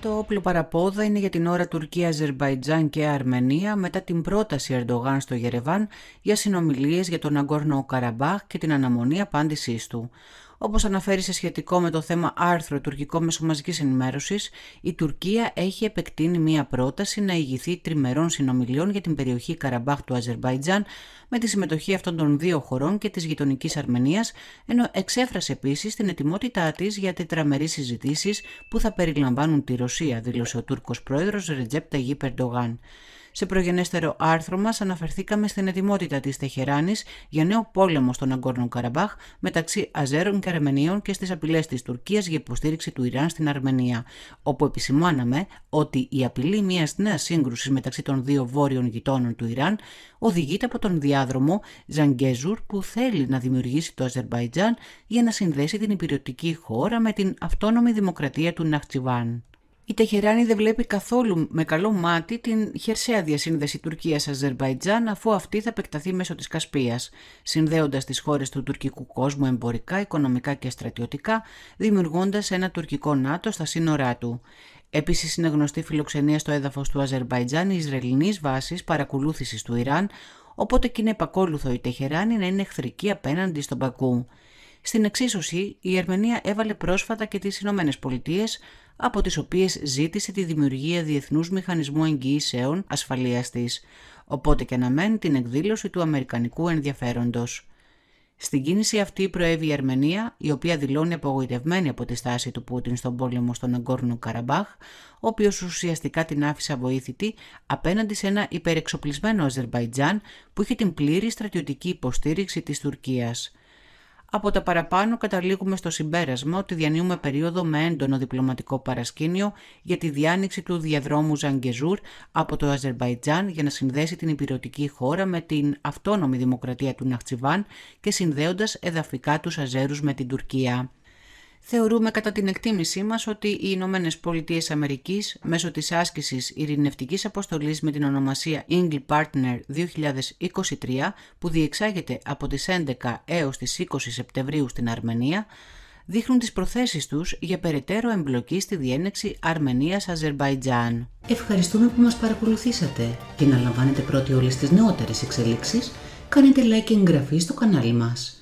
Το όπλο παραπόδα είναι για την ώρα Τουρκία, Αζερβαϊτζάν και Αρμενία μετά την πρόταση Ερντογάν στο Γερεβάν για συνομιλίες για τον Αγκόρνο Καραμπάχ και την αναμονή απάντησής του. Όπως αναφέρει σε σχετικό με το θέμα άρθρο τουρκικό μεσομαζικής ενημέρωσης, η Τουρκία έχει επεκτείνει μία πρόταση να ηγηθεί τριμερών συνομιλιών για την περιοχή Καραμπάχ του Αζερβαϊτζάν με τη συμμετοχή αυτών των δύο χωρών και της γειτονικής Αρμενίας, ενώ εξέφρασε επίσης την ετοιμότητά της για τετραμερείς συζητήσεις που θα περιλαμβάνουν τη Ρωσία, δήλωσε ο Τούρκος πρόεδρος Ρετζέπ Ταγί Περντογάν. Σε προγενέστερο άρθρο μας αναφερθήκαμε στην ετοιμότητα της Τεχεράνης για νέο πόλεμο στον Αγκόρνο Καραμπάχ μεταξύ Αζέρων και Αρμενίων και στις απειλές της Τουρκίας για υποστήριξη του Ιράν στην Αρμενία, όπου επισημάναμε ότι η απειλή μιας νέας σύγκρουσης μεταξύ των δύο βόρειων γειτόνων του Ιράν οδηγείται από τον διάδρομο Ζαγκέζουρ που θέλει να δημιουργήσει το Αζερβαϊτζάν για να συνδέσει την υπηρετική χώρα με την αυτόνομη δημοκρατία του Ναχτσιβάν η Τεχεράνη δεν βλέπει καθόλου με καλό μάτι την χερσαία διασύνδεση Τουρκίας-Αζερβαϊτζάν αφού αυτή θα επεκταθεί μέσω της Κασπίας, συνδέοντας τις χώρες του τουρκικού κόσμου εμπορικά, οικονομικά και στρατιωτικά, δημιουργώντας ένα τουρκικό ΝΑΤΟ στα σύνορά του. Επίσης, είναι γνωστή φιλοξενία στο έδαφος του Αζερβαϊτζάν Ισραηλινής βάσης παρακολούθησης του Ιράν, οπότε και είναι επακόλουθο η Τεχεράνη να είναι εχθρική απέναντι στον Πακού. Στην εξίσωση, η Ερμενία έβαλε πρόσφατα και τις Ηνωμένες από τις οποίες ζήτησε τη δημιουργία Διεθνούς Μηχανισμού Εγγυήσεων Ασφαλείας της, οπότε και αναμένει την εκδήλωση του Αμερικανικού ενδιαφέροντος. Στην κίνηση αυτή προέβη η Αρμενία, η οποία δηλώνει απογοητευμένη από τη στάση του Πούτιν στον πόλεμο στον Αγκόρνο Καραμπάχ, ο οποίος ουσιαστικά την άφησε αβοήθητη απέναντι σε ένα υπερεξοπλισμένο Αζερβαϊτζάν που είχε την πλήρη στρατιωτική υποστήριξη της Τουρκίας. Από τα παραπάνω καταλήγουμε στο συμπέρασμα ότι διανύουμε περίοδο με έντονο διπλωματικό παρασκήνιο για τη διάνοιξη του διαδρόμου Ζαγκεζούρ από το Αζερβαϊτζάν για να συνδέσει την υπηρετική χώρα με την αυτόνομη δημοκρατία του Ναχτσιβάν και συνδέοντας εδαφικά τους Αζέρους με την Τουρκία. Θεωρούμε κατά την εκτίμησή μας ότι οι Ηνωμένες Πολιτείες Αμερικής μέσω της άσκησης ειρηνευτικής αποστολής με την ονομασία Ingle Partner 2023 που διεξάγεται από τις 11 έως τις 20 Σεπτεμβρίου στην Αρμενία δείχνουν τις προθέσεις τους για περαιτέρω εμπλοκή στη διένεξη Αρμενίας-Αζερβαϊτζάν. Ευχαριστούμε που μας παρακολουθήσατε και να λαμβάνετε πρώτοι όλες τις νεότερες εξελίξεις, κάνετε like και εγγραφή στο κανάλι μας.